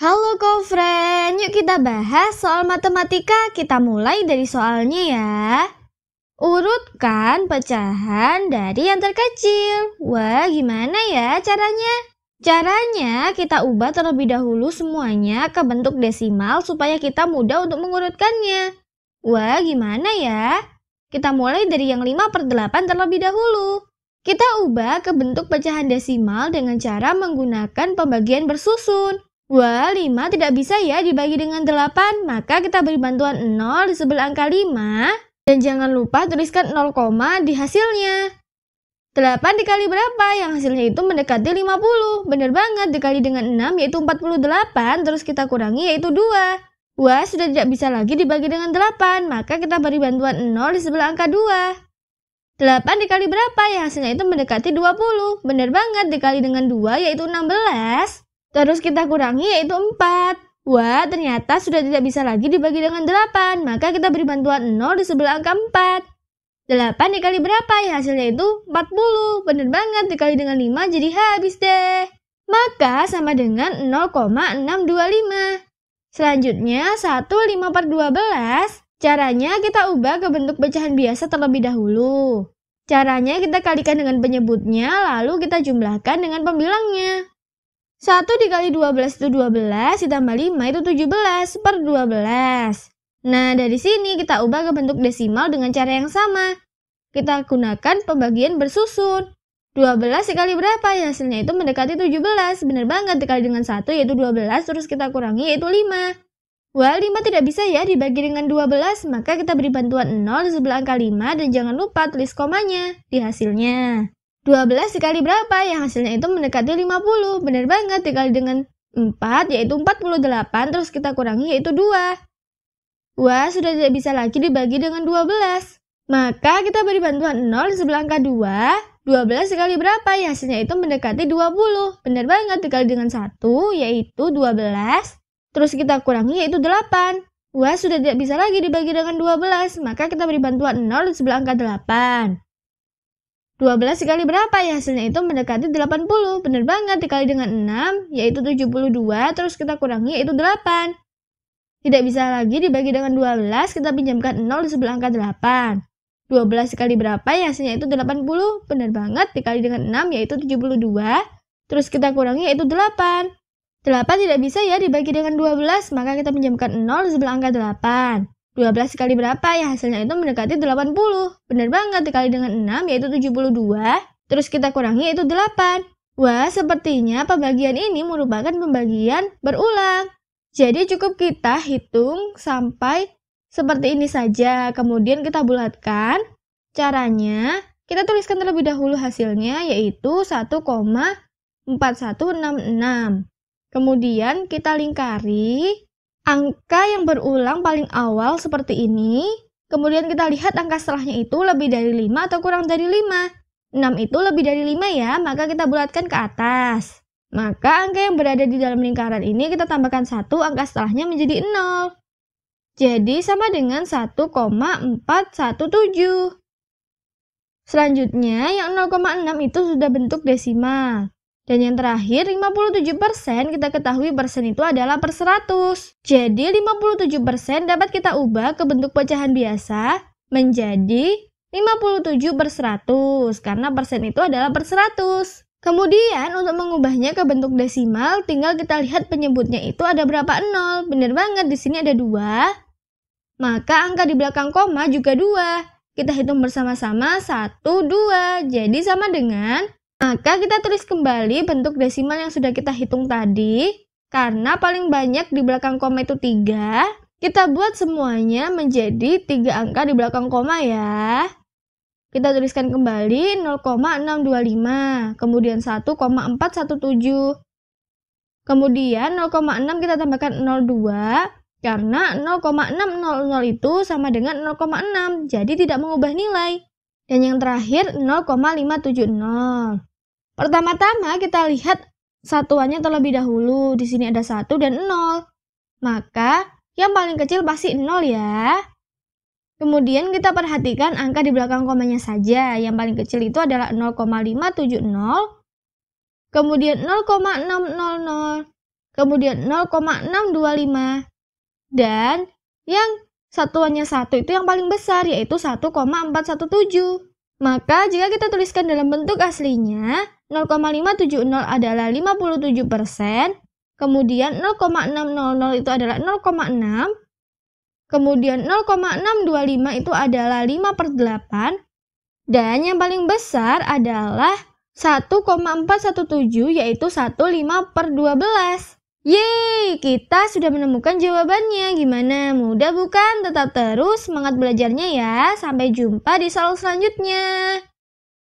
Halo co-friend, yuk kita bahas soal matematika. Kita mulai dari soalnya ya. Urutkan pecahan dari yang terkecil. Wah, gimana ya caranya? Caranya kita ubah terlebih dahulu semuanya ke bentuk desimal supaya kita mudah untuk mengurutkannya. Wah, gimana ya? Kita mulai dari yang 5 per 8 terlebih dahulu. Kita ubah ke bentuk pecahan desimal dengan cara menggunakan pembagian bersusun. Wah, 5 tidak bisa ya dibagi dengan 8, maka kita beri bantuan 0 di sebelah angka 5. Dan jangan lupa tuliskan 0, di hasilnya. 8 dikali berapa? Yang hasilnya itu mendekati 50. Benar banget, dikali dengan 6 yaitu 48, terus kita kurangi yaitu 2. Wah, sudah tidak bisa lagi dibagi dengan 8, maka kita beri bantuan 0 di sebelah angka 2. 8 dikali berapa? Yang hasilnya itu mendekati 20. Benar banget, dikali dengan 2 yaitu 16. Terus kita kurangi yaitu 4. Wah, ternyata sudah tidak bisa lagi dibagi dengan 8. Maka kita beri bantuan 0 di sebelah angka 4. 8 dikali berapa? Ya hasilnya itu 40. Bener banget, dikali dengan 5 jadi habis deh. Maka sama dengan 0,625. Selanjutnya, 1 5 per 12. Caranya kita ubah ke bentuk pecahan biasa terlebih dahulu. Caranya kita kalikan dengan penyebutnya, lalu kita jumlahkan dengan pembilangnya. 1 dikali 12 itu 12, ditambah 5 itu 17 per 12. Nah, dari sini kita ubah ke bentuk desimal dengan cara yang sama. Kita gunakan pembagian bersusun. 12 dikali berapa? Ya, Hasilnya itu mendekati 17. Benar banget, dikali dengan 1 yaitu 12, terus kita kurangi yaitu 5. Wah, 5 tidak bisa ya dibagi dengan 12, maka kita beri bantuan 0 di sebelah angka 5 dan jangan lupa tulis komanya di hasilnya. 12 dikali berapa? Yang hasilnya itu mendekati 50. Benar banget, dikali dengan 4 yaitu 48, terus kita kurangi yaitu 2. Wah, sudah tidak bisa lagi dibagi dengan 12. Maka kita beri bantuan 0 di sebelah angka 2. 12 dikali berapa? Ya, hasilnya itu mendekati 20. Benar banget, dikali dengan 1 yaitu 12. Terus kita kurangi yaitu 8. Wah, sudah tidak bisa lagi dibagi dengan 12. Maka kita beri bantuan 0 di sebelah angka 8. 12 dikali berapa ya? Hasilnya itu mendekati 80. Bener banget, dikali dengan 6, yaitu 72, terus kita kurangi, yaitu 8. Tidak bisa lagi dibagi dengan 12, kita pinjamkan 0 di sebelah angka 8. 12 dikali berapa ya? Hasilnya itu 80. Bener banget, dikali dengan 6, yaitu 72, terus kita kurangi, yaitu 8. 8 tidak bisa ya dibagi dengan 12, maka kita pinjamkan 0 di sebelah angka 8. 12 kali berapa ya hasilnya itu mendekati 80. benar banget dikali dengan 6 yaitu 72, terus kita kurangi yaitu 8. Wah, sepertinya pembagian ini merupakan pembagian berulang. Jadi cukup kita hitung sampai seperti ini saja. Kemudian kita bulatkan. Caranya, kita tuliskan terlebih dahulu hasilnya yaitu 1,4166. Kemudian kita lingkari angka yang berulang paling awal seperti ini, kemudian kita lihat angka setelahnya itu lebih dari 5 atau kurang dari 5. 6 itu lebih dari 5 ya, maka kita bulatkan ke atas. Maka angka yang berada di dalam lingkaran ini kita tambahkan 1, angka setelahnya menjadi 0. Jadi sama dengan 1,417. Selanjutnya yang 0,6 itu sudah bentuk desimal. Dan yang terakhir, 57% kita ketahui persen itu adalah per 100. Jadi 57% dapat kita ubah ke bentuk pecahan biasa menjadi 57 per 100 karena persen itu adalah per 100. Kemudian untuk mengubahnya ke bentuk desimal tinggal kita lihat penyebutnya itu ada berapa nol. Bener banget di sini ada dua. Maka angka di belakang koma juga dua. Kita hitung bersama-sama 1, 2. Jadi sama dengan maka kita tulis kembali bentuk desimal yang sudah kita hitung tadi. Karena paling banyak di belakang koma itu 3, kita buat semuanya menjadi 3 angka di belakang koma ya. Kita tuliskan kembali 0,625, kemudian 1,417. Kemudian 0,6 kita tambahkan 02, karena 0,600 itu sama dengan 0,6, jadi tidak mengubah nilai. Dan yang terakhir 0,570. Pertama-tama kita lihat satuannya terlebih dahulu. Di sini ada 1 dan 0. Maka yang paling kecil pasti 0 ya. Kemudian kita perhatikan angka di belakang komanya saja. Yang paling kecil itu adalah 0,570. Kemudian 0,600. Kemudian 0,625. Dan yang satuannya satu itu yang paling besar yaitu 1,417. Maka jika kita tuliskan dalam bentuk aslinya, 0,570 adalah 57%, kemudian 0,600 itu adalah 0,6, kemudian 0,625 itu adalah 5 per 8, dan yang paling besar adalah 1,417 yaitu 15 per 12. Yeay, kita sudah menemukan jawabannya. Gimana? Mudah bukan? Tetap terus semangat belajarnya ya. Sampai jumpa di soal selanjutnya.